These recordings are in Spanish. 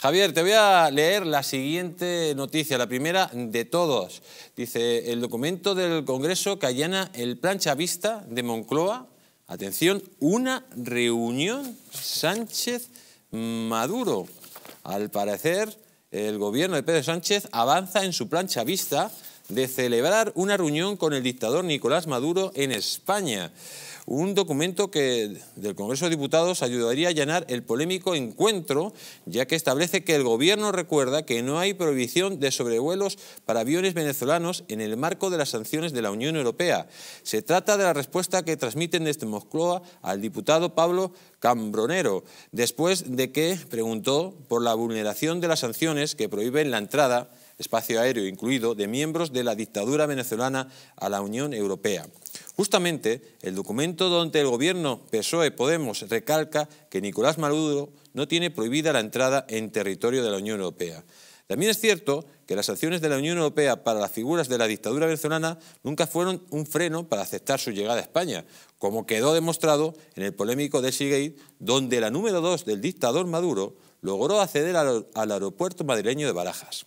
Javier, te voy a leer la siguiente noticia, la primera de todos. Dice, el documento del Congreso que el plan chavista de Moncloa, atención, una reunión Sánchez-Maduro. Al parecer, el gobierno de Pedro Sánchez avanza en su plancha vista de celebrar una reunión con el dictador Nicolás Maduro en España un documento que del Congreso de Diputados ayudaría a llenar el polémico encuentro, ya que establece que el Gobierno recuerda que no hay prohibición de sobrevuelos para aviones venezolanos en el marco de las sanciones de la Unión Europea. Se trata de la respuesta que transmiten desde Moscloa al diputado Pablo Cambronero, después de que preguntó por la vulneración de las sanciones que prohíben la entrada espacio aéreo incluido, de miembros de la dictadura venezolana a la Unión Europea. Justamente, el documento donde el gobierno PSOE-Podemos recalca que Nicolás Maduro no tiene prohibida la entrada en territorio de la Unión Europea. También es cierto que las acciones de la Unión Europea para las figuras de la dictadura venezolana nunca fueron un freno para aceptar su llegada a España, como quedó demostrado en el polémico de Seagate, donde la número dos del dictador Maduro logró acceder al aeropuerto madrileño de Barajas.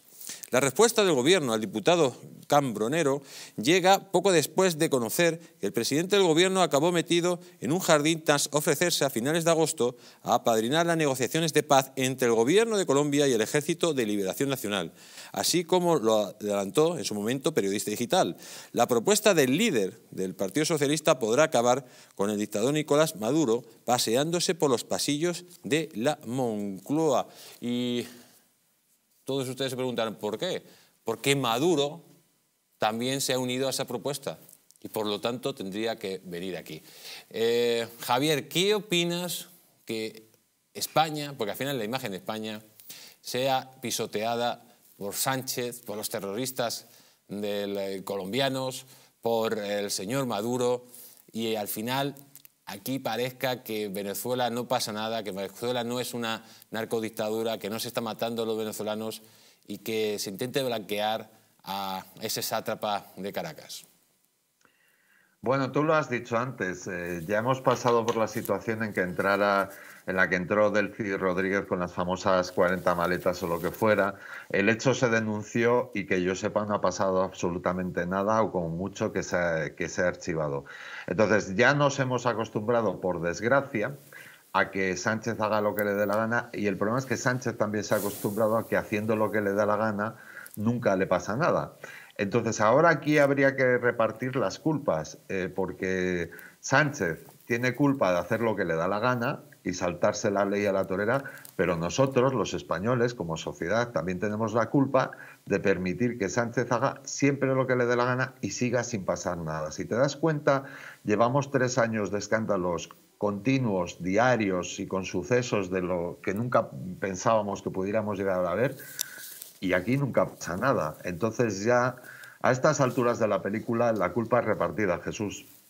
La respuesta del Gobierno al diputado Cambronero llega poco después de conocer que el presidente del Gobierno acabó metido en un jardín tras ofrecerse a finales de agosto a apadrinar las negociaciones de paz entre el Gobierno de Colombia y el Ejército de Liberación Nacional, así como lo adelantó en su momento Periodista Digital. La propuesta del líder del Partido Socialista podrá acabar con el dictador Nicolás Maduro paseándose por los pasillos de la Moncloa. Y todos ustedes se preguntarán por qué. Porque Maduro también se ha unido a esa propuesta y por lo tanto tendría que venir aquí. Eh, Javier, ¿qué opinas que España, porque al final la imagen de España, sea pisoteada por Sánchez, por los terroristas eh, colombianos, por el señor Maduro y al final aquí parezca que Venezuela no pasa nada, que Venezuela no es una narcodictadura, que no se está matando a los venezolanos y que se intente blanquear a ese sátrapa de Caracas. Bueno, tú lo has dicho antes, eh, ya hemos pasado por la situación en que entrara en la que entró Delphi Rodríguez con las famosas 40 maletas o lo que fuera. El hecho se denunció y que yo sepa no ha pasado absolutamente nada o con mucho que se ha, que se ha archivado. Entonces ya nos hemos acostumbrado, por desgracia, a que Sánchez haga lo que le dé la gana y el problema es que Sánchez también se ha acostumbrado a que haciendo lo que le da la gana nunca le pasa nada. Entonces ahora aquí habría que repartir las culpas, eh, porque Sánchez tiene culpa de hacer lo que le da la gana y saltarse la ley a la torera, pero nosotros, los españoles, como sociedad, también tenemos la culpa de permitir que Sánchez haga siempre lo que le dé la gana y siga sin pasar nada. Si te das cuenta, llevamos tres años de escándalos continuos, diarios y con sucesos de lo que nunca pensábamos que pudiéramos llegar a ver y aquí nunca pasa nada. Entonces ya a estas alturas de la película la culpa es repartida, Jesús.